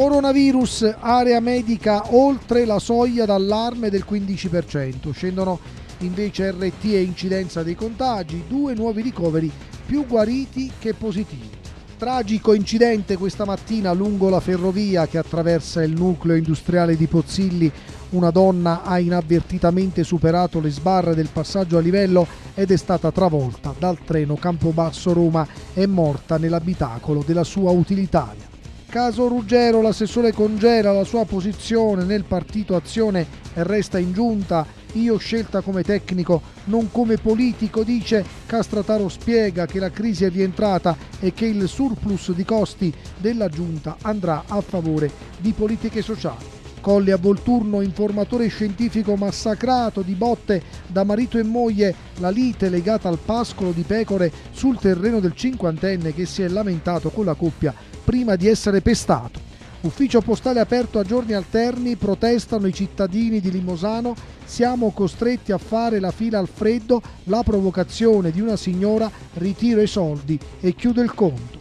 Coronavirus, area medica oltre la soglia d'allarme del 15%. Scendono invece RT e incidenza dei contagi, due nuovi ricoveri più guariti che positivi. Tragico incidente questa mattina lungo la ferrovia che attraversa il nucleo industriale di Pozzilli. Una donna ha inavvertitamente superato le sbarre del passaggio a livello ed è stata travolta dal treno Campobasso Roma e morta nell'abitacolo della sua utilitaria. Caso Ruggero, l'assessore congela la sua posizione nel partito Azione e resta in giunta. Io scelta come tecnico, non come politico, dice Castrataro spiega che la crisi è rientrata e che il surplus di costi della giunta andrà a favore di politiche sociali. Colli a Volturno, informatore scientifico massacrato di botte da marito e moglie, la lite legata al pascolo di pecore sul terreno del cinquantenne che si è lamentato con la coppia prima di essere pestato. Ufficio postale aperto a giorni alterni, protestano i cittadini di Limosano, siamo costretti a fare la fila al freddo, la provocazione di una signora, ritiro i soldi e chiudo il conto.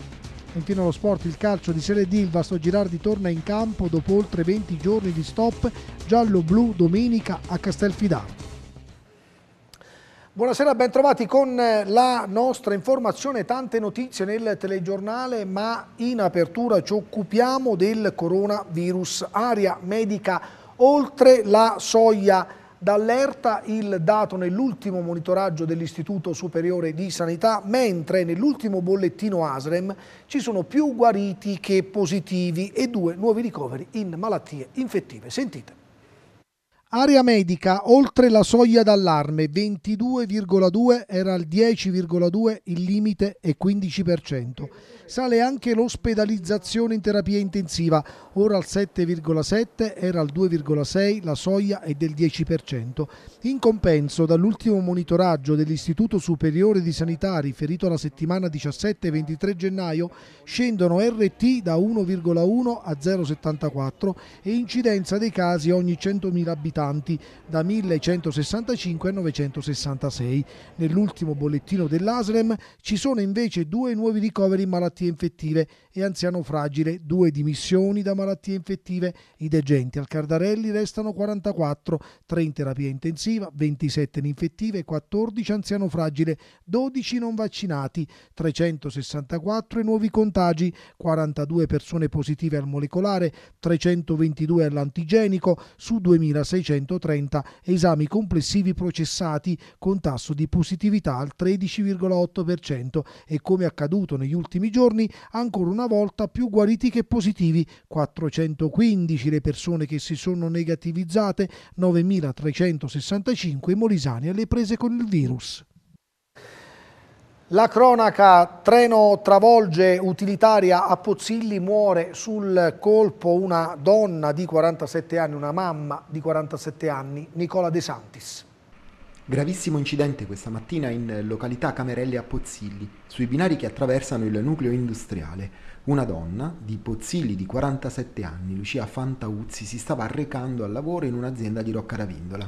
Continua lo sport, il calcio di Serie D, il Vasto Girardi torna in campo dopo oltre 20 giorni di stop giallo-blu domenica a Castelfidardo. Buonasera, bentrovati con eh, la nostra informazione, tante notizie nel telegiornale, ma in apertura ci occupiamo del coronavirus, aria medica oltre la soglia D'allerta il dato nell'ultimo monitoraggio dell'Istituto Superiore di Sanità, mentre nell'ultimo bollettino ASREM ci sono più guariti che positivi e due nuovi ricoveri in malattie infettive. Sentite. Area medica oltre la soglia d'allarme 22,2 era al 10,2 il limite e 15%. Sale anche l'ospedalizzazione in terapia intensiva, ora al 7,7 era al 2,6, la soglia è del 10%. In compenso, dall'ultimo monitoraggio dell'Istituto Superiore di Sanità riferito alla settimana 17 23 gennaio, scendono RT da 1,1 a 0,74 e incidenza dei casi ogni 100.000 abitanti abitanti da 1165 a 966. Nell'ultimo bollettino dell'ASREM ci sono invece due nuovi ricoveri in malattie infettive e anziano fragile, due dimissioni da malattie infettive. I degenti al Cardarelli restano 44, 3 in terapia intensiva, 27 in infettive, 14 anziano fragile, 12 non vaccinati, 364 i nuovi contagi, 42 persone positive al molecolare, 322 all'antigenico su 2600 630 esami complessivi processati con tasso di positività al 13,8% e come accaduto negli ultimi giorni ancora una volta più guariti che positivi, 415 le persone che si sono negativizzate, 9.365 i molisani alle prese con il virus. La cronaca, treno travolge utilitaria a Pozzilli, muore sul colpo una donna di 47 anni, una mamma di 47 anni, Nicola De Santis. Gravissimo incidente questa mattina in località Camerelle a Pozzilli, sui binari che attraversano il nucleo industriale. Una donna di Pozzilli di 47 anni, Lucia Fantauzzi, si stava recando al lavoro in un'azienda di Rocca Ravindola.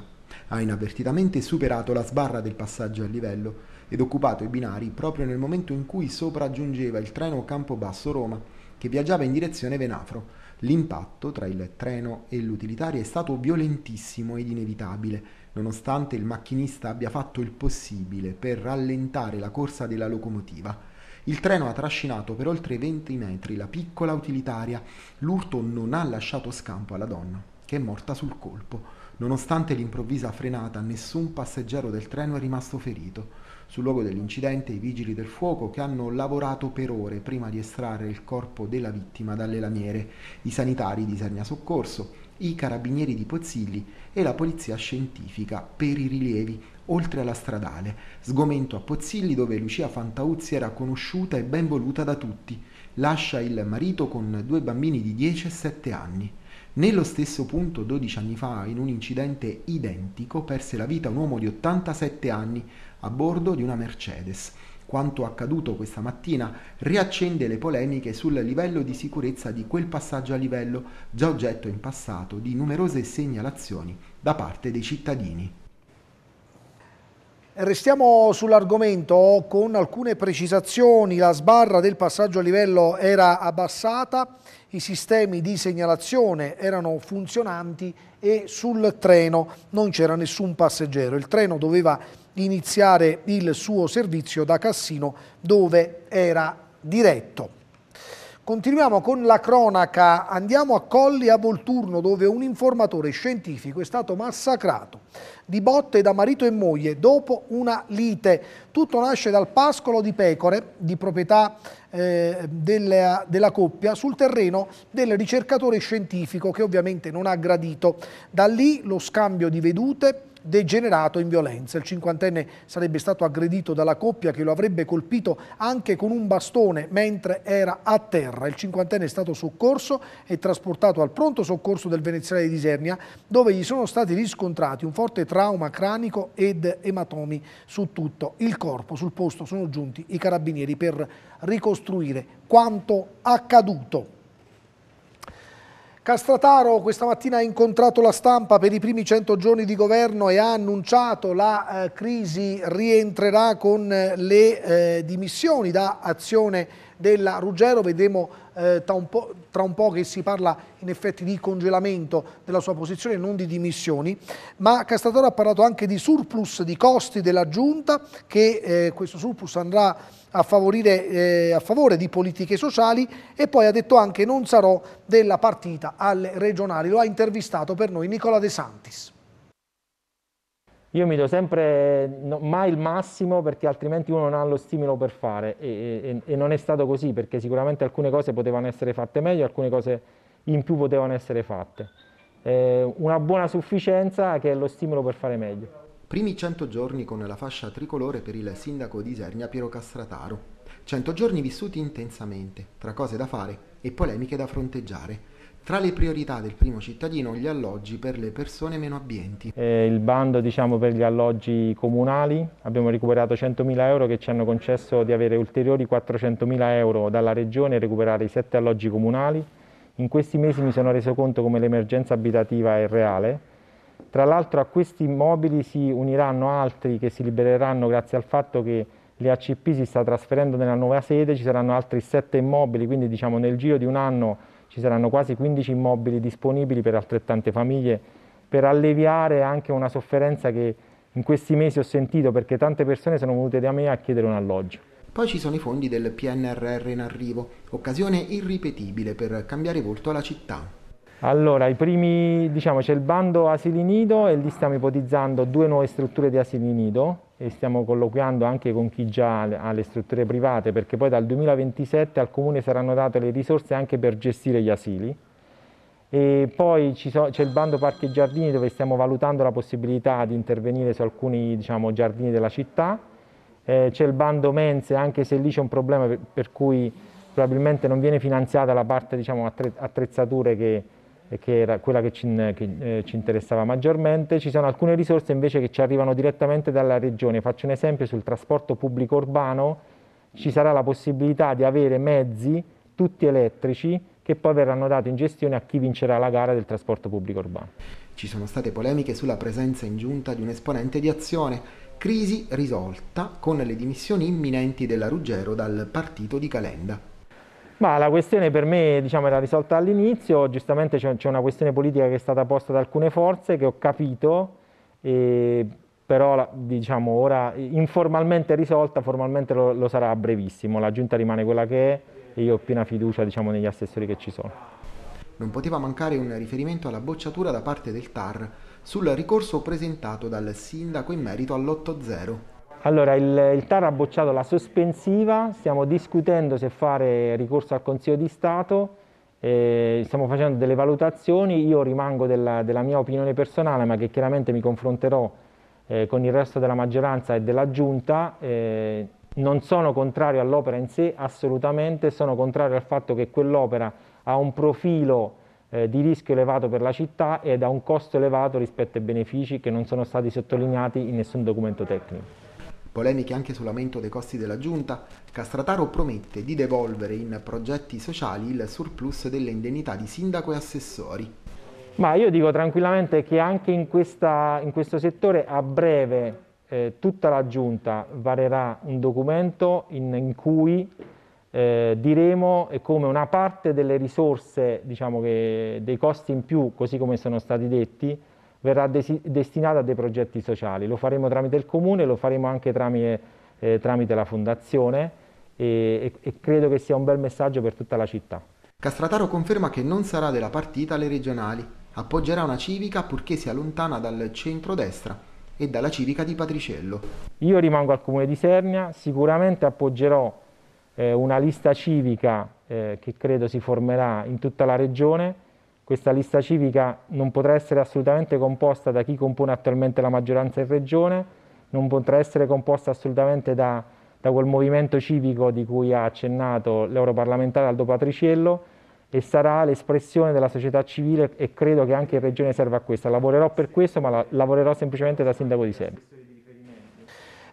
Ha inavvertitamente superato la sbarra del passaggio a livello ed occupato i binari proprio nel momento in cui sopraggiungeva il treno Campobasso-Roma che viaggiava in direzione Venafro. L'impatto tra il treno e l'utilitaria è stato violentissimo ed inevitabile, nonostante il macchinista abbia fatto il possibile per rallentare la corsa della locomotiva. Il treno ha trascinato per oltre 20 metri la piccola utilitaria. L'urto non ha lasciato scampo alla donna, che è morta sul colpo. Nonostante l'improvvisa frenata, nessun passeggero del treno è rimasto ferito. Sul luogo dell'incidente i vigili del fuoco che hanno lavorato per ore prima di estrarre il corpo della vittima dalle lamiere, i sanitari di Sarnia Soccorso, i carabinieri di Pozzilli e la polizia scientifica per i rilievi oltre alla stradale, sgomento a Pozzilli dove Lucia Fantauzzi era conosciuta e ben voluta da tutti. Lascia il marito con due bambini di 10 e 7 anni. Nello stesso punto, 12 anni fa, in un incidente identico, perse la vita un uomo di 87 anni a bordo di una Mercedes. Quanto accaduto questa mattina riaccende le polemiche sul livello di sicurezza di quel passaggio a livello già oggetto in passato di numerose segnalazioni da parte dei cittadini. Restiamo sull'argomento con alcune precisazioni. La sbarra del passaggio a livello era abbassata, i sistemi di segnalazione erano funzionanti e sul treno non c'era nessun passeggero. Il treno doveva iniziare il suo servizio da Cassino dove era diretto. Continuiamo con la cronaca, andiamo a Colli a Volturno dove un informatore scientifico è stato massacrato di botte da marito e moglie dopo una lite. Tutto nasce dal pascolo di pecore di proprietà eh, della, della, coppia sul terreno del ricercatore scientifico che ovviamente non ha gradito. Da lì lo scambio di vedute degenerato in violenza. Il cinquantenne sarebbe stato aggredito dalla coppia che lo avrebbe colpito anche con un bastone mentre era a terra. Il cinquantenne è stato soccorso e trasportato al pronto soccorso del veneziale di Disernia dove gli sono stati riscontrati un forte trauma trauma cranico ed ematomi su tutto il corpo. Sul posto sono giunti i carabinieri per ricostruire quanto accaduto. Castrataro questa mattina ha incontrato la stampa per i primi 100 giorni di governo e ha annunciato la eh, crisi rientrerà con eh, le eh, dimissioni da azione della Ruggero, vedremo eh, tra, un tra, un po', che si parla in effetti di congelamento della sua posizione, non di dimissioni, ma Castatore ha parlato anche di surplus di costi della Giunta, che eh, questo surplus andrà a, favorire, eh, a favore di politiche sociali e poi ha detto anche non sarò della partita alle regionali, lo ha intervistato per noi Nicola De Santis. Io mi do sempre no, mai il massimo perché altrimenti uno non ha lo stimolo per fare e, e, e, non è stato così perché sicuramente alcune cose potevano essere fatte meglio, alcune cose in più potevano essere fatte. Eh, una buona sufficienza che è lo stimolo per fare meglio. Primi 100 giorni con la fascia tricolore per il sindaco di Isernia Piero Castrataro. 100 giorni vissuti intensamente, tra cose da fare e polemiche da fronteggiare. Tra le priorità del primo cittadino gli alloggi per le persone meno abbienti. Eh, il bando diciamo, per gli alloggi comunali, abbiamo recuperato 100.000 euro che ci hanno concesso di avere ulteriori 400.000 euro dalla regione e recuperare i sette alloggi comunali. In questi mesi mi sono reso conto come l'emergenza abitativa è reale. Tra l'altro a questi immobili si uniranno altri che si libereranno grazie al fatto che l'ACP si sta trasferendo nella nuova sede, ci saranno altri sette immobili, quindi diciamo, nel giro di un anno ci saranno quasi 15 immobili disponibili per altrettante famiglie per alleviare anche una sofferenza che in questi mesi ho sentito perché tante persone sono venute da me a chiedere un alloggio. Poi ci sono i fondi del PNRR in arrivo, occasione irripetibile per cambiare volto alla città. Allora, i primi, diciamo, c'è il bando asili nido e lì stiamo ipotizzando due nuove strutture di asili nido e stiamo colloquiando anche con chi già ha le strutture private, perché poi dal 2027 al Comune saranno date le risorse anche per gestire gli asili. E poi c'è il bando Parchi e Giardini dove stiamo valutando la possibilità di intervenire su alcuni diciamo, giardini della città. Eh, c'è il bando Mense, anche se lì c'è un problema per, per, cui probabilmente non viene finanziata la parte diciamo, attrezzature che, che era quella che, ci, che eh, ci, interessava maggiormente. Ci sono alcune risorse invece che ci arrivano direttamente dalla regione. Faccio un esempio sul trasporto pubblico urbano, ci sarà la possibilità di avere mezzi tutti elettrici che poi verranno dati in gestione a chi vincerà la gara del trasporto pubblico urbano. Ci sono state polemiche sulla presenza in giunta di un esponente di azione, crisi risolta con le dimissioni imminenti della Ruggero dal partito di Calenda. Ma la questione per me diciamo, era risolta all'inizio, giustamente c'è una questione politica che è stata posta da alcune forze che ho capito, e, però diciamo, ora informalmente risolta, formalmente lo, lo, sarà a brevissimo, la giunta rimane quella che è e io ho piena fiducia diciamo, negli assessori che ci sono. Non poteva mancare un riferimento alla bocciatura da parte del TAR sul ricorso presentato dal sindaco in merito all'8-0. Allora, il, il TAR ha bocciato la sospensiva, stiamo discutendo se fare ricorso al Consiglio di Stato, eh, stiamo facendo delle valutazioni, io rimango della, della, mia opinione personale, ma che chiaramente mi confronterò eh, con il resto della maggioranza e della Giunta. Eh, non sono contrario all'opera in sé, assolutamente, sono contrario al fatto che quell'opera ha un profilo eh, di rischio elevato per la città ed ha un costo elevato rispetto ai benefici che non sono stati sottolineati in nessun documento tecnico. Polemiche anche sull'aumento dei costi della giunta, Castrataro promette di devolvere in progetti sociali il surplus delle indennità di sindaco e assessori. Ma io dico tranquillamente che anche in, questa, in questo settore a breve eh, tutta la giunta varerà un documento in, in cui eh, diremo come una parte delle risorse, diciamo che, dei costi in più, così come sono stati detti, verrà destinata a dei progetti sociali. Lo faremo tramite il comune, lo faremo anche tramite, eh, tramite la fondazione e, e credo che sia un bel messaggio per tutta la città. Castrataro conferma che non sarà della partita alle regionali, appoggerà una civica purché sia lontana dal centro-destra e dalla civica di Patriciello. Io rimango al comune di Sernia, sicuramente appoggerò eh, una lista civica eh, che credo si formerà in tutta la regione questa lista civica non potrà essere assolutamente composta da chi compone attualmente la maggioranza in regione, non potrà essere composta assolutamente da, da quel movimento civico di cui ha accennato l'europarlamentare Aldo Patriciello e sarà l'espressione della società civile e credo che anche in regione serva a questo. Lavorerò per questo, ma la, lavorerò semplicemente da sindaco di Serbia.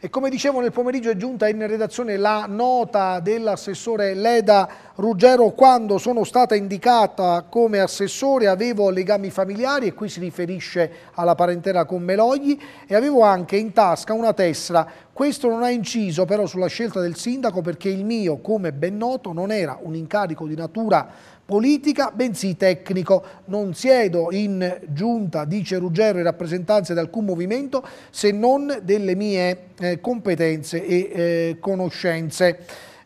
E come dicevo nel pomeriggio è giunta in redazione la nota dell'assessore Leda Ruggero quando sono stata indicata come assessore avevo legami familiari e qui si riferisce alla parentela con Melogli e avevo anche in tasca una tessera questo non ha inciso però sulla scelta del sindaco perché il mio, come ben noto, non era un incarico di natura politica, bensì tecnico. Non siedo in giunta, dice Ruggero, in rappresentanza di alcun movimento se non delle mie eh, competenze e eh, conoscenze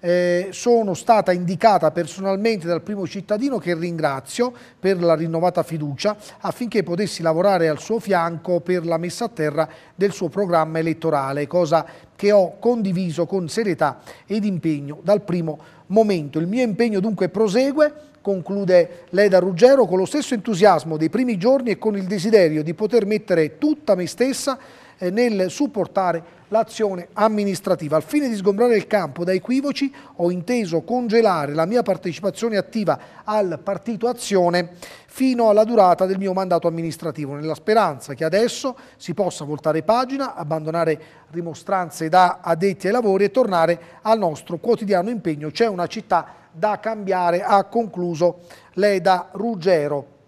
eh, sono stata indicata personalmente dal primo cittadino che ringrazio per la rinnovata fiducia affinché potessi lavorare al suo fianco per la messa a terra del suo programma elettorale, cosa che ho condiviso con serietà ed impegno dal primo momento. Il mio impegno dunque prosegue, conclude Leda Ruggero, con lo stesso entusiasmo dei primi giorni e con il desiderio di poter mettere tutta me stessa eh, nel supportare l'azione amministrativa. Al fine di sgombrare il campo da equivoci ho inteso congelare la mia partecipazione attiva al Partito Azione fino alla durata del mio mandato amministrativo, nella speranza che adesso si possa voltare pagina, abbandonare rimostranze da addetti ai lavori e tornare al nostro quotidiano impegno. C'è una città da cambiare, ha concluso Leda Ruggero.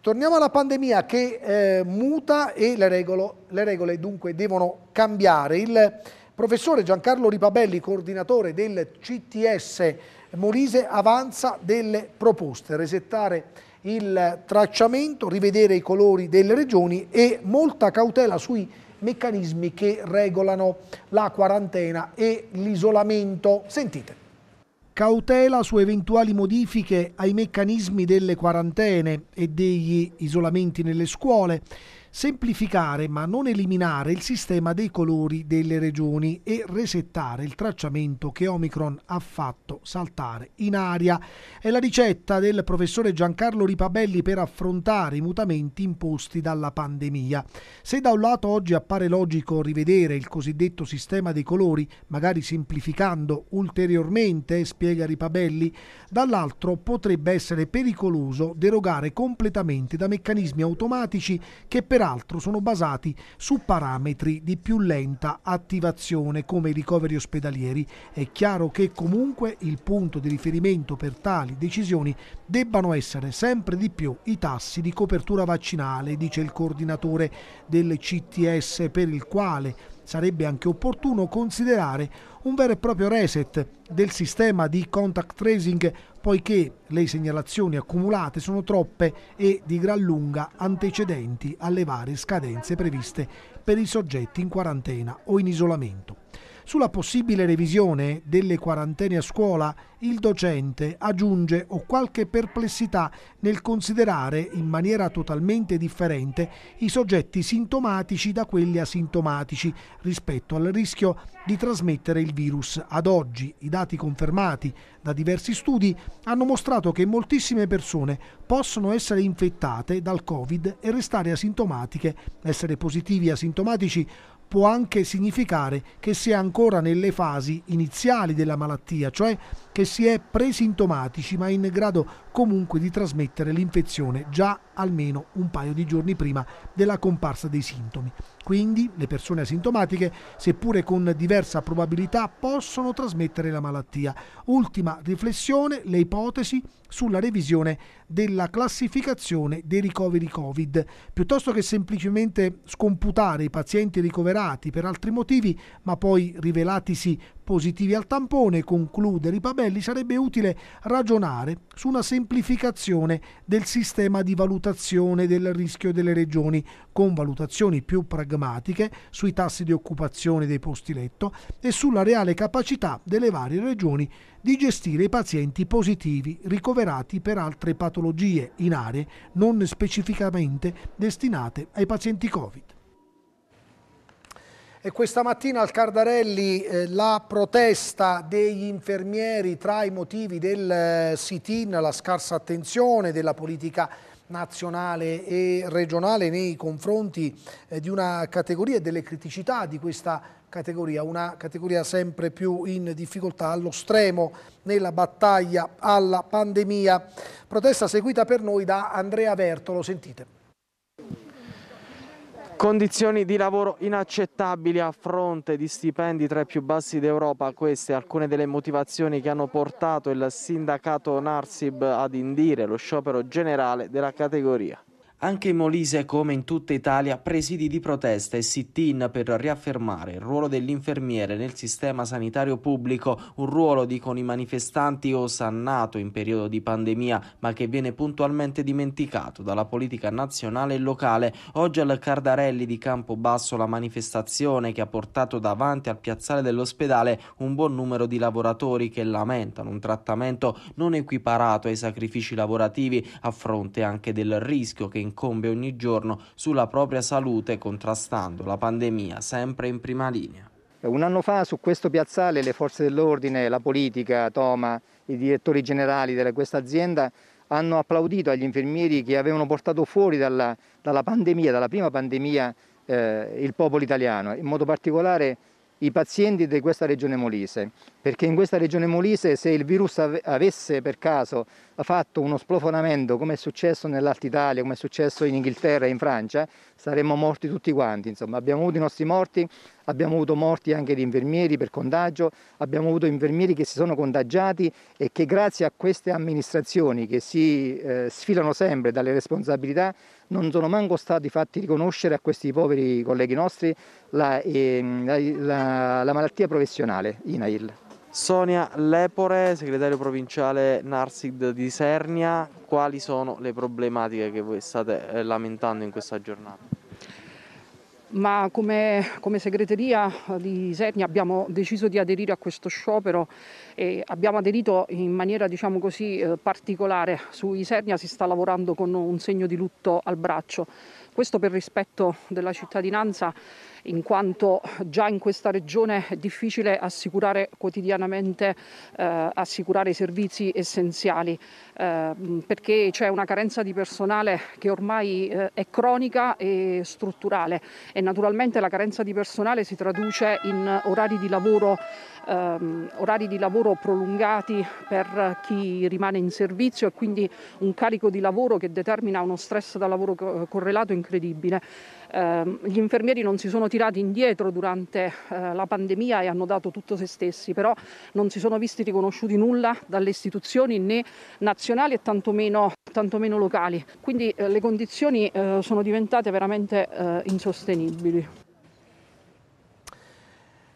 Torniamo alla pandemia che eh, muta e le, regolo, le regole dunque devono cambiare. Il professore Giancarlo Ripabelli, coordinatore del CTS Molise, avanza delle proposte. Resettare il tracciamento, rivedere i colori delle regioni e molta cautela sui meccanismi che regolano la quarantena e l'isolamento. Sentite cautela su eventuali modifiche ai meccanismi delle quarantene e degli isolamenti nelle scuole, semplificare ma non eliminare il sistema dei colori delle regioni e resettare il tracciamento che Omicron ha fatto saltare in aria. È la ricetta del professore Giancarlo Ripabelli per affrontare i mutamenti imposti dalla pandemia. Se da un lato oggi appare logico rivedere il cosiddetto sistema dei colori, magari semplificando ulteriormente, spiega Ripabelli, dall'altro potrebbe essere pericoloso derogare completamente da meccanismi automatici che per peraltro sono basati su parametri di più lenta attivazione come i ricoveri ospedalieri. È chiaro che comunque il punto di riferimento per tali decisioni debbano essere sempre di più i tassi di copertura vaccinale, dice il coordinatore del CTS per il quale sarebbe anche opportuno considerare un vero e proprio reset del sistema di contact tracing poiché le segnalazioni accumulate sono troppe e di gran lunga antecedenti alle varie scadenze previste per i soggetti in quarantena o in isolamento. Sulla possibile revisione delle quarantene a scuola, il docente aggiunge o qualche perplessità nel considerare in maniera totalmente differente i soggetti sintomatici da quelli asintomatici rispetto al rischio di trasmettere il virus. Ad oggi i dati confermati da diversi studi hanno mostrato che moltissime persone possono essere infettate dal Covid e restare asintomatiche. Essere positivi asintomatici può anche significare che si è ancora nelle fasi iniziali della malattia, cioè che si è presintomatici ma in grado comunque di trasmettere l'infezione già almeno un paio di giorni prima della comparsa dei sintomi. Quindi le persone asintomatiche, seppure con diversa probabilità, possono trasmettere la malattia. Ultima riflessione, le ipotesi sulla revisione della classificazione dei ricoveri Covid. Piuttosto che semplicemente scomputare i pazienti ricoverati per altri motivi, ma poi rivelatisi positivi al tampone, conclude Ripabelli, sarebbe utile ragionare su una semplificazione del sistema di valutazione del rischio delle regioni, con valutazioni più pragmatiche sui tassi di occupazione dei posti letto e sulla reale capacità delle varie regioni di gestire i pazienti positivi ricoverati per altre patologie in aree non specificamente destinate ai pazienti Covid. E questa mattina al Cardarelli eh, la protesta degli infermieri tra i motivi del eh, sit-in, la scarsa attenzione della politica nazionale e regionale nei confronti eh, di una categoria e delle criticità di questa categoria, una categoria sempre più in difficoltà allo stremo nella battaglia alla pandemia. Protesta seguita per noi da Andrea Vertolo, sentite. Condizioni di lavoro inaccettabili a fronte di stipendi tra i più bassi d'Europa, queste alcune delle motivazioni che hanno portato il sindacato Narsib ad indire lo sciopero generale della categoria. Anche in Molise, come in tutta Italia, presidi di protesta e sit-in per riaffermare il ruolo dell'infermiere nel sistema sanitario pubblico, un ruolo, dicono i manifestanti, osannato in periodo di pandemia, ma che viene puntualmente dimenticato dalla politica nazionale e locale. Oggi al Cardarelli di Campobasso la manifestazione che ha portato davanti al piazzale dell'ospedale un buon numero di lavoratori che lamentano un trattamento non equiparato ai sacrifici lavorativi a fronte anche del rischio che in incombe ogni giorno sulla propria salute contrastando la pandemia sempre in prima linea. Un anno fa su questo piazzale le forze dell'ordine, la politica, Toma, i direttori generali di questa azienda hanno applaudito agli infermieri che avevano portato fuori dalla, dalla pandemia, dalla prima pandemia, eh, il popolo italiano, in modo particolare i pazienti di questa regione molise perché in questa regione Molise se il virus av avesse per caso fatto uno splofonamento come è successo nell'Alta Italia, come è successo in Inghilterra e in Francia, saremmo morti tutti quanti, insomma abbiamo avuto i nostri morti, abbiamo avuto morti anche di infermieri per contagio, abbiamo avuto infermieri che si sono contagiati e che grazie a queste amministrazioni che si eh, sfilano sempre dalle responsabilità non sono manco stati fatti riconoscere a questi poveri colleghi nostri la, eh, la, la, la malattia professionale, INAIL. Sonia Lepore, segretario provinciale Narsid di Sernia, quali sono le problematiche che voi state eh, lamentando in questa giornata? Ma come, come segreteria eh, di Sernia abbiamo deciso di aderire a questo sciopero e abbiamo aderito in maniera diciamo così eh, particolare. Su Isernia si sta lavorando con un segno di lutto al braccio. Questo per rispetto della cittadinanza in quanto già in questa regione è difficile assicurare quotidianamente eh, assicurare i servizi essenziali eh, perché c'è una carenza di personale che ormai eh, è cronica e strutturale e naturalmente la carenza di personale si traduce in orari di lavoro, ehm, orari di lavoro prolungati per chi rimane in servizio e quindi un carico di lavoro che determina uno stress da lavoro correlato incredibile. Ehm, gli infermieri non si sono tirati indietro durante eh, la pandemia e hanno dato tutto se stessi, però non si sono visti riconosciuti nulla dalle istituzioni né nazionali e tantomeno, tantomeno locali. Quindi eh, le condizioni eh, sono diventate veramente insostenibili.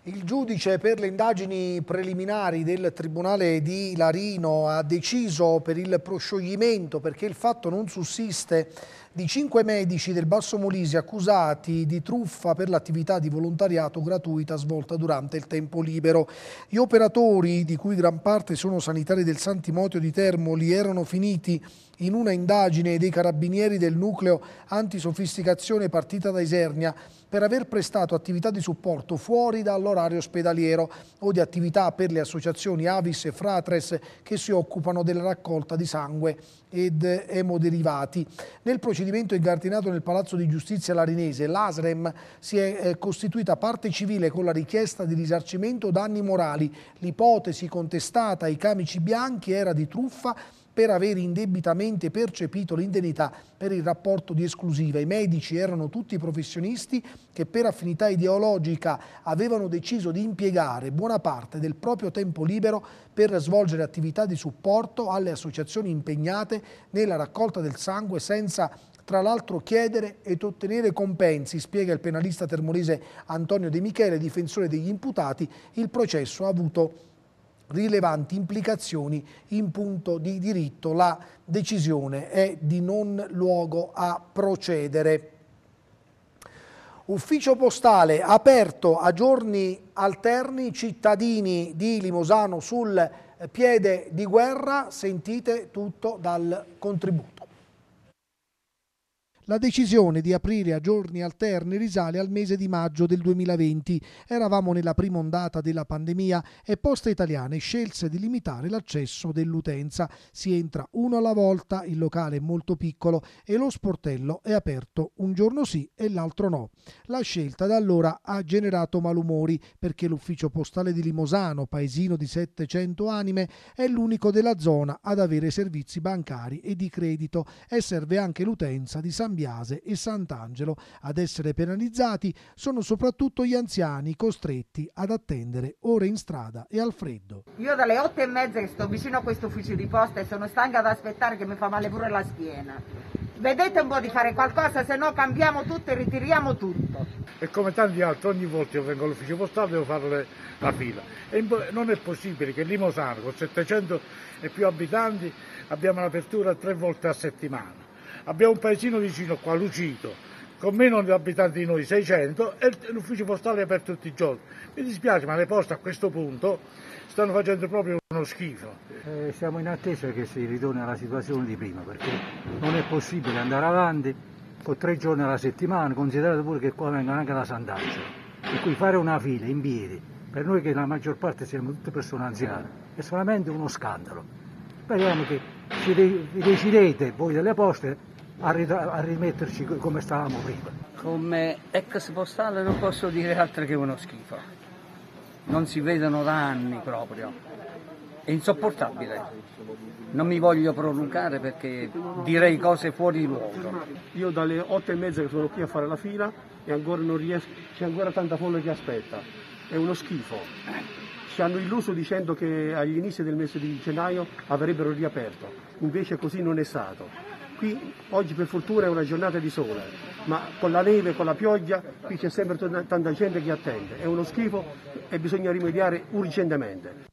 Il giudice per le indagini preliminari del Tribunale di Larino ha deciso per il proscioglimento perché il fatto non sussiste di cinque medici del Basso Molise accusati di truffa per l'attività di volontariato gratuita svolta durante il tempo libero. Gli operatori, di cui gran parte sono sanitari del Santimorio di Termoli, erano finiti in una indagine dei carabinieri del nucleo antisofisticazione partita da Isernia per aver prestato attività di supporto fuori dall'orario ospedaliero o di attività per le associazioni Avis e Fratres che si occupano della raccolta di sangue ed emoderivati. Nel procedimento incardinato nel Palazzo di Giustizia Larinese, l'ASREM si è eh, costituita parte civile con la richiesta di risarcimento danni morali. L'ipotesi contestata ai camici bianchi era di truffa per aver indebitamente percepito l'indennità per il rapporto di esclusiva. I medici erano tutti professionisti che per affinità ideologica avevano deciso di impiegare buona parte del proprio tempo libero per svolgere attività di supporto alle associazioni impegnate nella raccolta del sangue senza tra l'altro chiedere ed ottenere compensi, spiega il penalista termolese Antonio De Michele, difensore degli imputati, il processo ha avuto rilevanti implicazioni in punto di diritto. La decisione è di non luogo a procedere. Ufficio postale aperto a giorni alterni, cittadini di Limosano sul piede di guerra, sentite tutto dal contributo. La decisione di aprire a giorni alterni risale al mese di maggio del 2020. Eravamo nella prima ondata della pandemia e Poste Italiane scelse di limitare l'accesso dell'utenza. Si entra uno alla volta, il locale è molto piccolo e lo sportello è aperto un giorno sì e l'altro no. La scelta da allora ha generato malumori perché l'ufficio postale di Limosano, paesino di 700 anime, è l'unico della zona ad avere servizi bancari e di credito e serve anche l'utenza di San Biagio Biase e Sant'Angelo. Ad essere penalizzati sono soprattutto gli anziani costretti ad attendere ore in strada e al freddo. Io dalle otto e mezza che sto vicino a questo ufficio di posta e sono stanca ad aspettare che mi fa male pure la schiena vedete un po' di fare qualcosa, se no cambiamo tutto e ritiriamo tutto. E come tanti altri, ogni volta io vengo all'ufficio postale devo fare la fila. E non è possibile che Limosano, con 700 e più abitanti, abbiamo l'apertura tre volte a settimana abbiamo un paesino vicino qua, Lucito, con meno abitanti di noi, 600, e l'ufficio postale è aperto tutti i giorni. Mi dispiace, ma le poste a questo punto stanno facendo proprio uno schifo. Eh, siamo in attesa che si ritorni alla situazione di prima, perché non è possibile andare avanti con tre giorni alla settimana, considerato pure che qua vengono anche da Sant'Angelo, e qui fare una fila in piedi, per noi che la maggior parte siamo tutte persone anziane, è solamente uno scandalo. Speriamo che ci decidete voi delle poste a, rimetterci come stavamo prima. Come ex postale non posso dire altro che uno schifo. Non si vedono da anni proprio. È insopportabile. Non mi voglio prolungare perché direi cose fuori di luogo. Io dalle otto e mezza che sono qui a fare la fila e ancora non riesco, c'è ancora tanta folla che aspetta. È uno schifo. Ci hanno illuso dicendo che agli inizi del mese di gennaio avrebbero riaperto, invece così non è stato qui oggi per fortuna è una giornata di sole, ma con la neve, con la pioggia, qui c'è sempre tanta gente che attende. È uno schifo e bisogna rimediare urgentemente.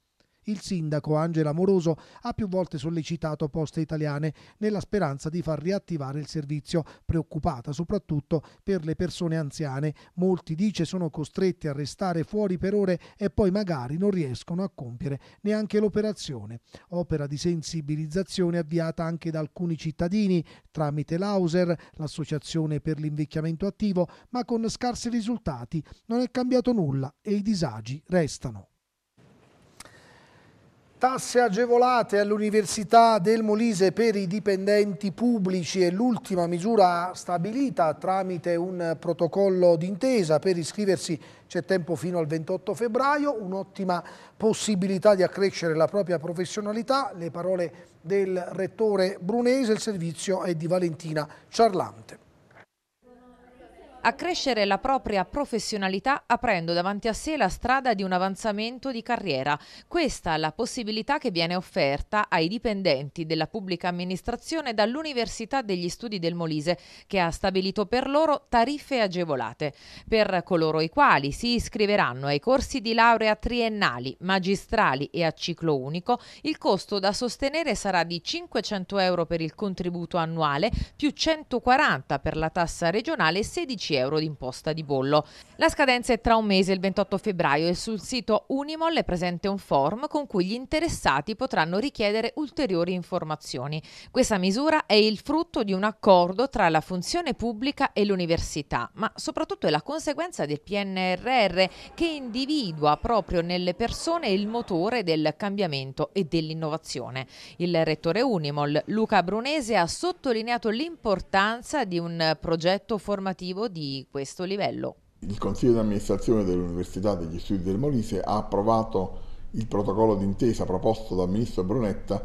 Il sindaco Angela Moroso ha più volte sollecitato poste italiane nella speranza di far riattivare il servizio, preoccupata soprattutto per le persone anziane. Molti, dice, sono costretti a restare fuori per ore e poi magari non riescono a compiere neanche l'operazione. Opera di sensibilizzazione avviata anche da alcuni cittadini tramite l'AUSER, l'Associazione per l'invecchiamento attivo, ma con scarsi risultati. Non è cambiato nulla e i disagi restano. Tasse agevolate all'Università del Molise per i dipendenti pubblici è l'ultima misura stabilita tramite un protocollo d'intesa. Per iscriversi c'è tempo fino al 28 febbraio, un'ottima possibilità di accrescere la propria professionalità. Le parole del rettore brunese, il servizio è di Valentina Ciarlante accrescere la propria professionalità aprendo davanti a sé la strada di un avanzamento di carriera. Questa è la possibilità che viene offerta ai dipendenti della pubblica amministrazione dall'Università degli Studi del Molise, che ha stabilito per loro tariffe agevolate. Per coloro i quali si iscriveranno ai corsi di laurea triennali, magistrali e a ciclo unico, il costo da sostenere sarà di 500 euro per il contributo annuale più 140 per la tassa regionale e 16 euro euro di imposta di bollo. La scadenza è tra un mese, il 28 febbraio, e sul sito Unimol è presente un form con cui gli interessati potranno richiedere ulteriori informazioni. Questa misura è il frutto di un accordo tra la funzione pubblica e l'università, ma soprattutto è la conseguenza del PNRR che individua proprio nelle persone il motore del cambiamento e dell'innovazione. Il rettore Unimol, Luca Brunese, ha sottolineato l'importanza di un progetto formativo di di questo livello. Il Consiglio di amministrazione dell'Università degli Studi del Molise ha approvato il protocollo d'intesa proposto dal Ministro Brunetta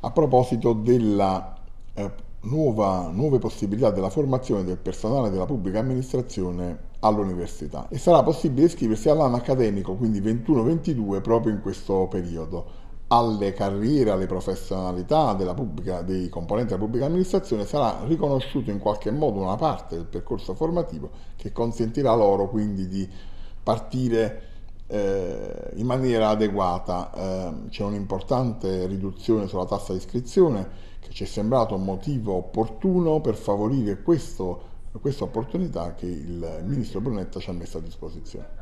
a proposito della eh, nuova, nuove possibilità della formazione del personale della pubblica amministrazione all'università e sarà possibile iscriversi all'anno accademico, quindi 21-22, proprio in questo periodo alle carriere, alle professionalità pubblica, dei componenti della pubblica amministrazione sarà riconosciuto in qualche modo una parte del percorso formativo che consentirà loro quindi di partire eh, in maniera adeguata. Eh, c'è un'importante riduzione sulla tassa di iscrizione che ci è sembrato un motivo opportuno per favorire questo, questa opportunità che il ministro Brunetta ci ha messo a disposizione.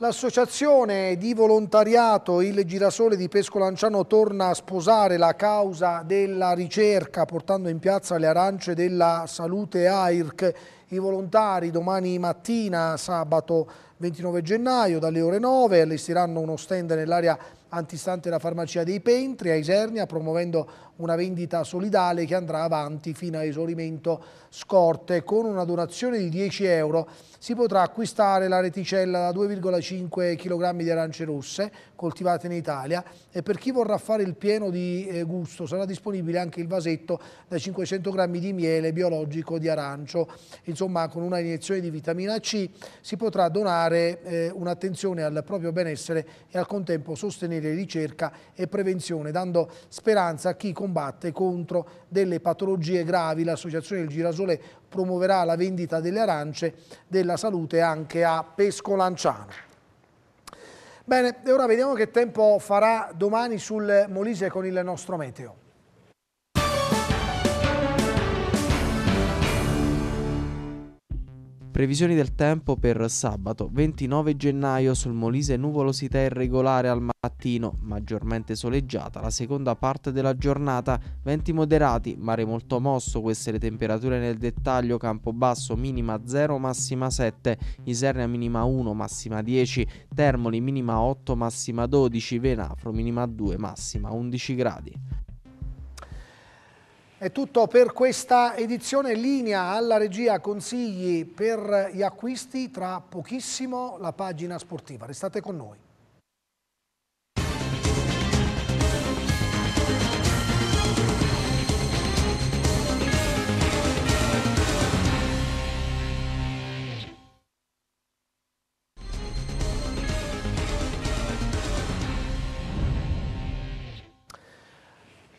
L'associazione di volontariato Il Girasole di Pesco Lanciano torna a sposare la causa della ricerca portando in piazza le arance della salute AIRC. I volontari domani mattina, sabato 29 gennaio, dalle ore 9, allestiranno uno stand nell'area antistante la farmacia dei Pentri a Isernia promuovendo una vendita solidale che andrà avanti fino a esaurimento scorte. Con una donazione di 10 euro si potrà acquistare la reticella da 2,5 kg di arance rosse coltivate in Italia e per chi vorrà fare il pieno di eh, gusto sarà disponibile anche il vasetto da 500 g di miele biologico di arancio. Insomma, con una iniezione di vitamina C si potrà donare eh, un'attenzione al proprio benessere e al contempo sostenere ricerca e prevenzione, dando speranza a chi con combatte contro delle patologie gravi. L'associazione del girasole promuoverà la vendita delle arance della salute anche a Pescolanciano. Bene, e ora vediamo che tempo farà domani sul Molise con il nostro meteo. Previsioni del tempo per sabato 29 gennaio sul Molise nuvolosità irregolare al mattino, maggiormente soleggiata la seconda parte della giornata, venti moderati, mare molto mosso, queste le temperature nel dettaglio, Campobasso minima 0 massima 7, Isernia minima 1 massima 10, Termoli minima 8 massima 12, Venafro minima 2 massima 11 gradi. È tutto per questa edizione, linea alla regia consigli per gli acquisti, tra pochissimo la pagina sportiva. Restate con noi.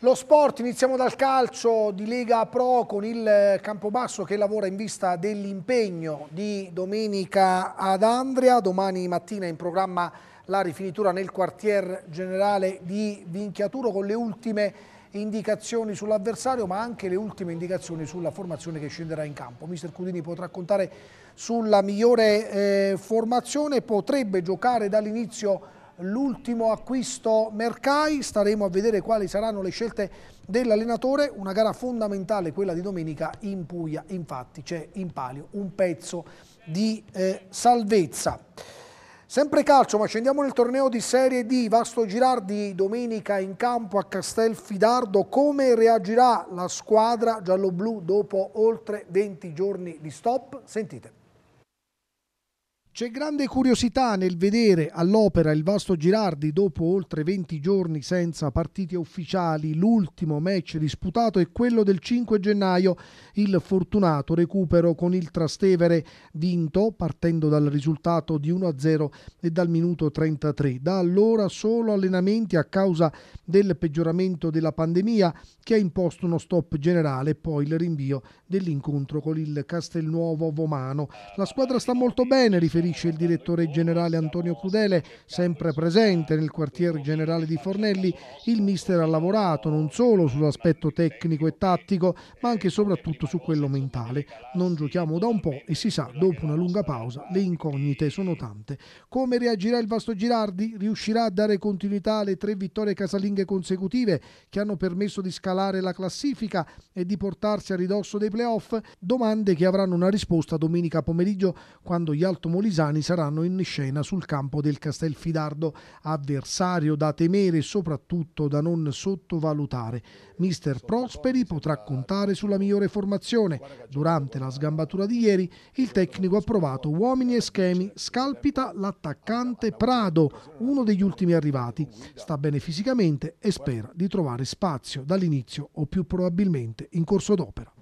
Lo sport, iniziamo dal calcio di Lega Pro con il eh, Campobasso che lavora in vista dell'impegno di domenica ad Andria. Domani mattina in programma la rifinitura nel quartier generale di Vinchiaturo con le ultime indicazioni sull'avversario ma anche le ultime indicazioni sulla formazione che scenderà in campo. Mister Cudini potrà contare sulla migliore eh, formazione, potrebbe giocare dall'inizio l'ultimo acquisto Mercai, staremo a vedere quali saranno le scelte dell'allenatore, una gara fondamentale quella di domenica in Puglia, infatti c'è in palio un pezzo di eh, salvezza. Sempre calcio, ma scendiamo nel torneo di Serie D, Vasto Girardi domenica in campo a Castelfidardo, come reagirà la squadra gialloblu dopo oltre 20 giorni di stop? Sentite. C'è grande curiosità nel vedere all'opera il vasto Girardi dopo oltre 20 giorni senza partite ufficiali. L'ultimo match disputato è quello del 5 gennaio, il fortunato recupero con il Trastevere vinto partendo dal risultato di 1-0 e dal minuto 33. Da allora solo allenamenti a causa del peggioramento della pandemia che ha imposto uno stop generale e poi il rinvio dell'incontro con il Castelnuovo Vomano. La squadra sta molto bene, riferisce riferisce il direttore generale Antonio Crudele, sempre presente nel quartier generale di Fornelli, il mister ha lavorato non solo sull'aspetto tecnico e tattico, ma anche e soprattutto su quello mentale. Non giochiamo da un po' e si sa, dopo una lunga pausa, le incognite sono tante. Come reagirà il Vasto Girardi? Riuscirà a dare continuità alle tre vittorie casalinghe consecutive che hanno permesso di scalare la classifica e di portarsi a ridosso dei playoff? Domande che avranno una risposta domenica pomeriggio quando gli Altomolise pisani saranno in scena sul campo del Castelfidardo, avversario da temere e soprattutto da non sottovalutare. Mister Prosperi potrà contare sulla migliore formazione. Durante la sgambatura di ieri il tecnico ha provato uomini e schemi, scalpita l'attaccante Prado, uno degli ultimi arrivati. Sta bene fisicamente e spera di trovare spazio dall'inizio o più probabilmente in corso d'opera.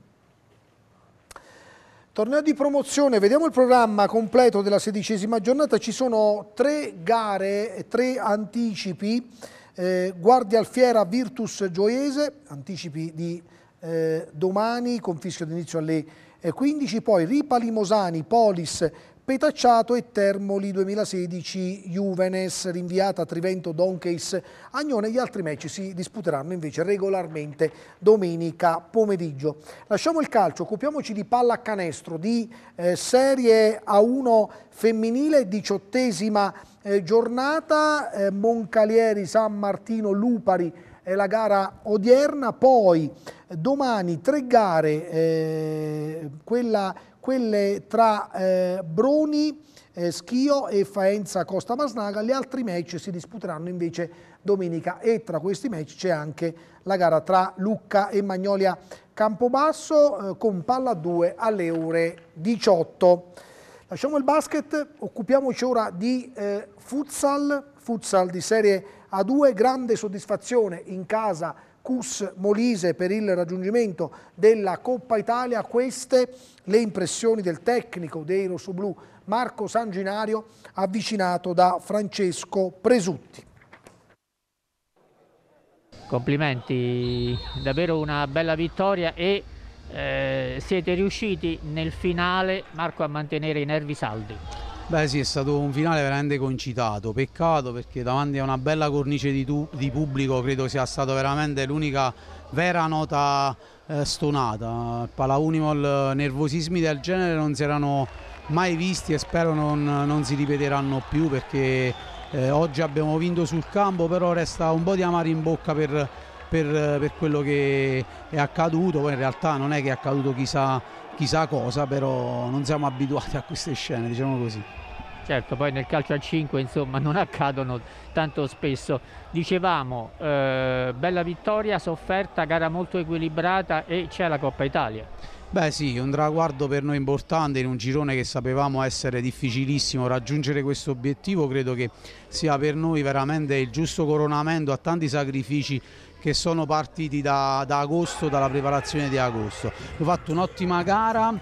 Torneo di promozione, vediamo il programma completo della sedicesima giornata, ci sono tre gare, tre anticipi, eh, Guardia Alfiera Virtus Gioiese, anticipi di eh, domani con d'inizio alle 15, eh, poi Ripali Mosani, Polis Petacciato e Termoli 2016, Juvenes rinviata a Trivento, Donkeis, Agnone. Gli altri match si disputeranno invece regolarmente domenica pomeriggio. Lasciamo il calcio, occupiamoci di pallacanestro, di eh, serie A1 femminile, diciottesima eh, giornata, eh, Moncalieri, San Martino, Lupari è eh, la gara odierna, poi eh, domani tre gare, eh, quella quelle tra eh, Broni, eh, Schio e Faenza Costa Masnaga, gli altri match si disputeranno invece domenica e tra questi match c'è anche la gara tra Lucca e Magnolia Campobasso eh, con palla 2 alle ore 18. Lasciamo il basket, occupiamoci ora di eh, futsal, futsal di serie A2, grande soddisfazione in casa Cus Molise per il raggiungimento della Coppa Italia. Queste le impressioni del tecnico dei rossoblù Marco Sanginario avvicinato da Francesco Presutti. Complimenti, davvero una bella vittoria e eh, siete riusciti nel finale Marco a mantenere i nervi saldi. Beh sì, è stato un finale veramente concitato, peccato perché davanti a una bella cornice di, tu, di pubblico credo sia stata veramente l'unica vera nota eh, stonata. Palaunimol eh, nervosismi del genere non si erano mai visti e spero non, non si ripeteranno più perché eh, oggi abbiamo vinto sul campo, però resta un po' di amaro in bocca per, per, per quello che è accaduto, poi in realtà non è che è accaduto chissà chissà cosa, però non siamo abituati a queste scene, diciamo così. Certo, poi nel calcio a 5 insomma non accadono tanto spesso. Dicevamo, eh, bella vittoria, sofferta, gara molto equilibrata e c'è la Coppa Italia. Beh sì, un traguardo per noi importante in un girone che sapevamo essere difficilissimo. Raggiungere questo obiettivo credo che sia per noi veramente il giusto coronamento a tanti sacrifici che sono partiti da, da agosto, dalla preparazione di agosto. Ho fatto un'ottima gara,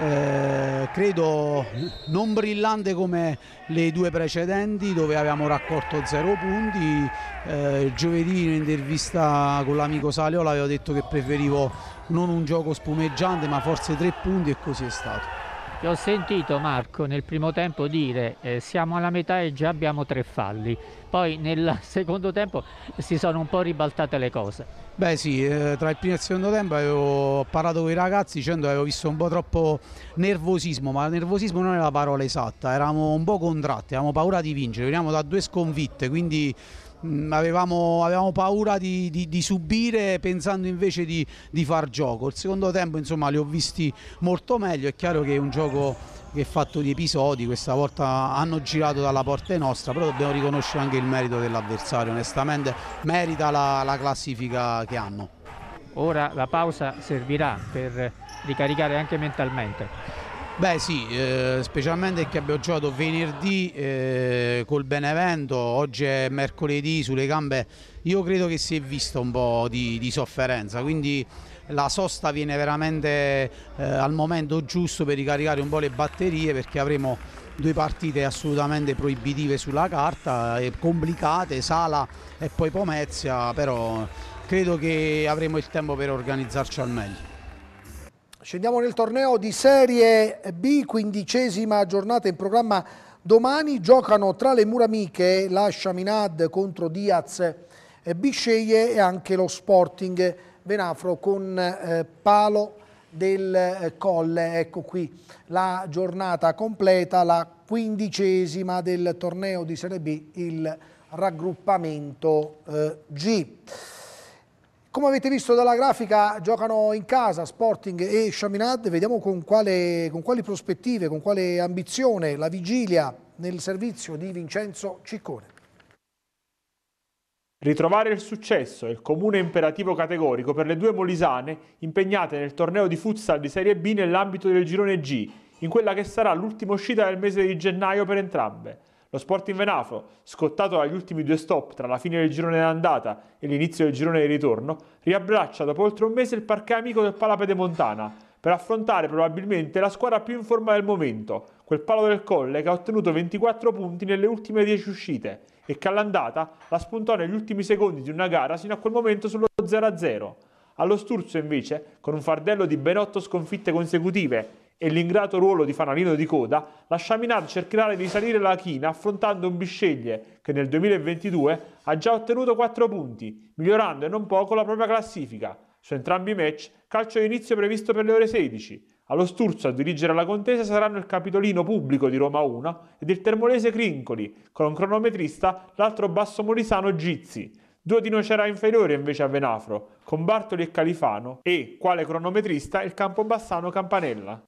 eh, credo non brillante come le due precedenti dove abbiamo raccolto zero punti. Eh, giovedì in intervista con l'amico Saliola avevo detto che preferivo non un gioco spumeggiante ma forse tre punti e così è stato. Ti ho sentito Marco nel primo tempo dire eh, siamo alla metà e già abbiamo tre falli, poi nel secondo tempo si sono un po' ribaltate le cose. Beh sì, eh, tra il primo e il secondo tempo avevo parlato con i ragazzi dicendo che avevo visto un po' troppo nervosismo, ma nervosismo non è la parola esatta, eravamo un po' contratti, avevamo paura di vincere, veniamo da due sconfitte, quindi Mm, avevamo, avevamo, paura di, di, di, subire pensando invece di, di, far gioco. Il secondo tempo insomma li ho visti molto meglio, è chiaro che è un gioco che è fatto di episodi, questa volta hanno girato dalla porta nostra, però dobbiamo riconoscere anche il merito dell'avversario, onestamente merita la, la classifica che hanno. Ora la pausa servirà per ricaricare anche mentalmente. Beh sì, eh, specialmente che abbiamo giocato venerdì eh, col Benevento, oggi è mercoledì sulle gambe, io credo che si è visto un po' di, di, sofferenza, quindi la sosta viene veramente eh, al momento giusto per ricaricare un po' le batterie perché avremo due partite assolutamente proibitive sulla carta, e eh, complicate, Sala e poi Pomezia, però credo che avremo il tempo per organizzarci al meglio. Scendiamo nel torneo di Serie B, quindicesima giornata in programma domani. Giocano tra le muramiche la Shaminad contro Diaz eh, Bisceglie e anche lo Sporting Venafro con eh, Palo del eh, Colle. Ecco qui la giornata completa, la quindicesima del torneo di Serie B, il raggruppamento G. Come avete visto dalla grafica giocano in casa Sporting e Chaminade, vediamo con, quale, con quali prospettive, con quale ambizione la vigilia nel servizio di Vincenzo Ciccone. Ritrovare il successo è il comune imperativo categorico per le due molisane impegnate nel torneo di futsal di Serie B nell'ambito del girone G, in quella che sarà l'ultima uscita del mese di gennaio per entrambe. Lo Sporting Venafro, scottato dagli ultimi due stop tra la fine del girone d'andata e l'inizio del girone di ritorno, riabbraccia dopo oltre un mese il parquet amico del Palapede Montana per affrontare probabilmente la squadra più in forma del momento, quel palo del Colle che ha ottenuto 24 punti nelle ultime 10 uscite e che all'andata la spuntò negli ultimi secondi di una gara sino a quel momento sullo 0-0. Allo Sturzo invece, con un fardello di ben 8 sconfitte consecutive e l'ingrato ruolo di fanalino di coda, la Chaminade cercherà di salire la china affrontando un Bisceglie che nel 2022 ha già ottenuto 4 punti, migliorando e non poco la propria classifica. Su entrambi i match calcio di inizio previsto per le ore 16. Allo Sturzo a dirigere la contesa saranno il capitolino pubblico di Roma 1 ed il termolese Crincoli, con un cronometrista l'altro basso molisano Gizzi. Due di Nocera inferiore invece a Venafro, con Bartoli e Califano e, quale cronometrista, il campobassano Campanella.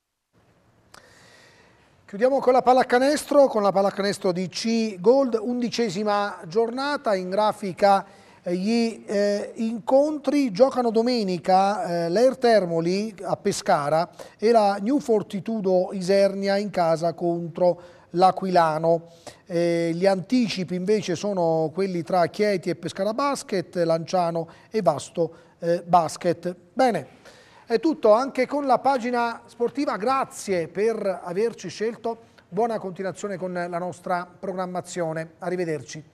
Chiudiamo con la pallacanestro, con la pallacanestro di C Gold, undicesima giornata in grafica eh, gli eh, incontri giocano domenica eh, l'Air Termoli a Pescara e la New Fortitudo Isernia in casa contro l'Aquilano. Eh, gli anticipi invece sono quelli tra Chieti e Pescara Basket, Lanciano e Vasto eh, Basket. Bene. È tutto anche con la pagina sportiva, grazie per averci scelto, buona continuazione con la nostra programmazione, arrivederci.